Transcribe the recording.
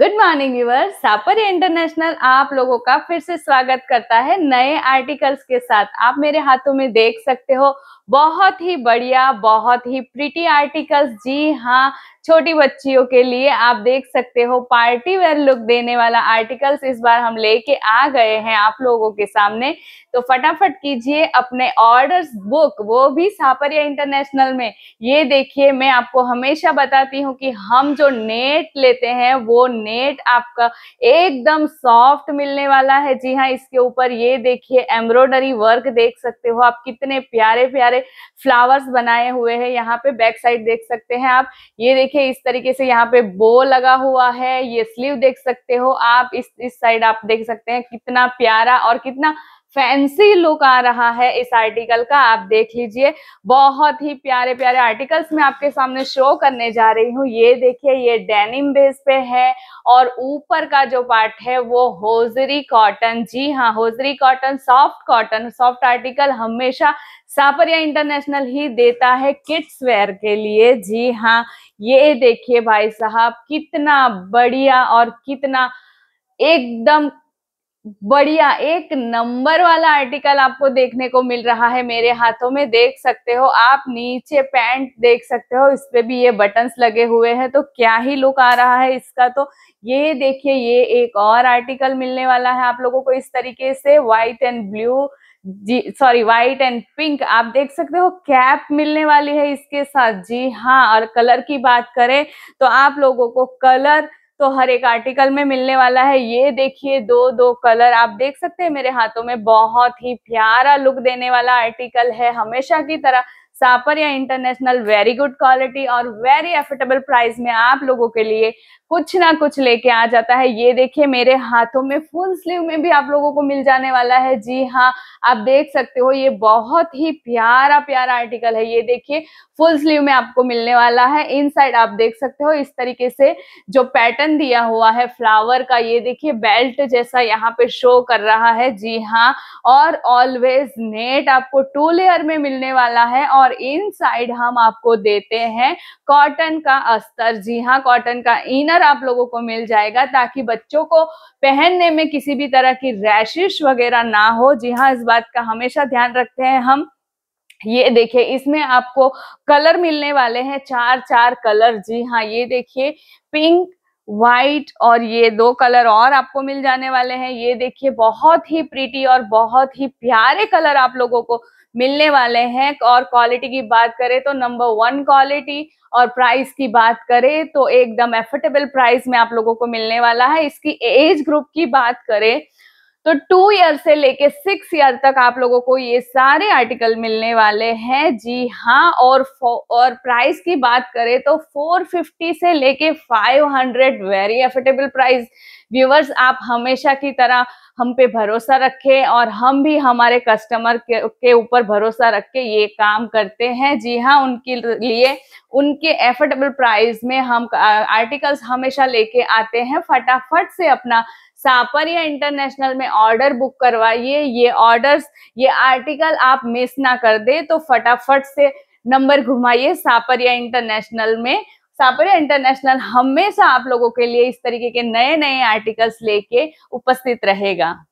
good morning viewer Sapariya international आप लोगों का फिर से स्वागत करता है नए आर्टिकल्स के साथ आप मेरे हाथों में देख सकते हो बहुत ही बढ़िया बहुत ही प्रिटी आर्टिकल्स जी हाँ छोटी बच्चियों के लिए आप देख सकते हो पार्टी वेयर लुक देने वाला आर्टिकल्स इस बार हम लेके आ गए हैं आप लोगों के सामने तो फटाफट कीजिए अपने ऑर्डर्स बुक वो भी सापरिया इंटरनेशनल में ये देखिए मैं आपको हमेशा बताती हूँ कि हम जो नेट लेते हैं वो नेट आपका एकदम सॉफ्ट मिलने वाला है जी हाँ इसके ऊपर ये देखिए एम्ब्रॉयडरी वर्क देख सकते हो आप कितने प्यारे प्यारे फ्लावर्स बनाए हुए हैं यहाँ पे बैक साइड देख सकते हैं आप ये देखिए देखिए इस तरीके से यहाँ पे बो लगा हुआ है ये स्लीव देख सकते हो आप इस इस साइड आप देख सकते हैं कितना प्यारा और कितना फैंसी लुक आ रहा है इस आर्टिकल का आप देख लीजिए बहुत ही प्यारे प्यारे आर्टिकल्स मैं आपके सामने शो करने जा रही हूँ ये देखिए ये डेनिम बेस पे है और ऊपर का जो पार्ट है वो होजरी कॉटन जी हाँ hosiery cotton soft cotton soft article हमेशा सापरिया इंटरनेशनल ही देता है किड्स वेयर के लिए जी हाँ ये देखिए भाई साहब कितना बढ़िया और कितना एकदम बढ़िया एक नंबर वाला आर्टिकल आपको देखने को मिल रहा है मेरे हाथों में देख सकते हो आप नीचे पैंट देख सकते हो इस पे भी ये बटन्स लगे हुए हैं तो क्या ही लुक आ रहा है इसका तो ये देखिए ये एक और आर्टिकल मिलने वाला है आप लोगों को इस तरीके से व्हाइट एंड ब्लू जी सॉरी व्हाइट एंड पिंक आप देख सकते हो कैप मिलने वाली है इसके साथ जी हाँ और कलर की बात करें तो आप लोगों को कलर तो हर एक आर्टिकल में मिलने वाला है ये देखिए दो दो कलर आप देख सकते हैं मेरे हाथों में बहुत ही प्यारा लुक देने वाला आर्टिकल है हमेशा की तरह Sapariya international very good quality और वेरी एफोर्डेबल प्राइस में आप लोगों के लिए कुछ ना कुछ लेके आ जाता है ये देखिए मेरे हाथों में फुल स्लीव में भी आप लोगों को मिल जाने वाला है जी हाँ आप देख सकते हो ये बहुत ही प्यारा प्यारा आर्टिकल है ये देखिए फुल स्लीव में आपको मिलने वाला है इनसाइड आप देख सकते हो इस तरीके से जो पैटर्न दिया हुआ है फ्लावर का ये देखिए बेल्ट जैसा यहाँ पे शो कर रहा है जी हाँ और ऑलवेज नेट आपको टू लेयर में मिलने वाला है और और साइड हम आपको देते हैं कॉटन का अस्तर जी हाँ कॉटन का इनर आप लोगों को मिल जाएगा ताकि बच्चों को पहनने में किसी भी तरह की रैशिश वगैरह ना हो जी हाँ इस बात का हमेशा ध्यान रखते हैं हम ये देखिए इसमें आपको कलर मिलने वाले हैं चार चार कलर जी हाँ ये देखिए पिंक व्हाइट और ये दो कलर और आपको मिल जाने वाले हैं ये देखिए बहुत ही प्रीटी और बहुत ही प्यारे कलर आप लोगों को मिलने वाले हैं और क्वालिटी की बात करें तो नंबर वन क्वालिटी और प्राइस की बात करें तो एकदम एफर्टेबल प्राइस में आप लोगों को मिलने वाला है इसकी एज ग्रुप की बात करें तो टू ईयर से लेके सिक्स ईयर तक आप लोगों को ये सारे आर्टिकल मिलने वाले हैं जी हाँ और और प्राइस की बात करें तो 450 से लेके 500 वेरी एफोर्डेबल प्राइस व्यूवर्स आप हमेशा की तरह हम पे भरोसा रखे और हम भी हमारे कस्टमर के ऊपर भरोसा रख के ये काम करते हैं जी हाँ उनके लिए उनके एफोर्डेबल प्राइस में हम आर्टिकल्स हमेशा लेके आते हैं फटाफट से अपना सापर या इंटरनेशनल में ऑर्डर बुक करवाइए ये ऑर्डर्स ये आर्टिकल आप मिस ना कर दे तो फटाफट से नंबर घुमाइए सापर या इंटरनेशनल में तापर इंटरनेशनल हमेशा आप लोगों के लिए इस तरीके के नए नए आर्टिकल्स लेके उपस्थित रहेगा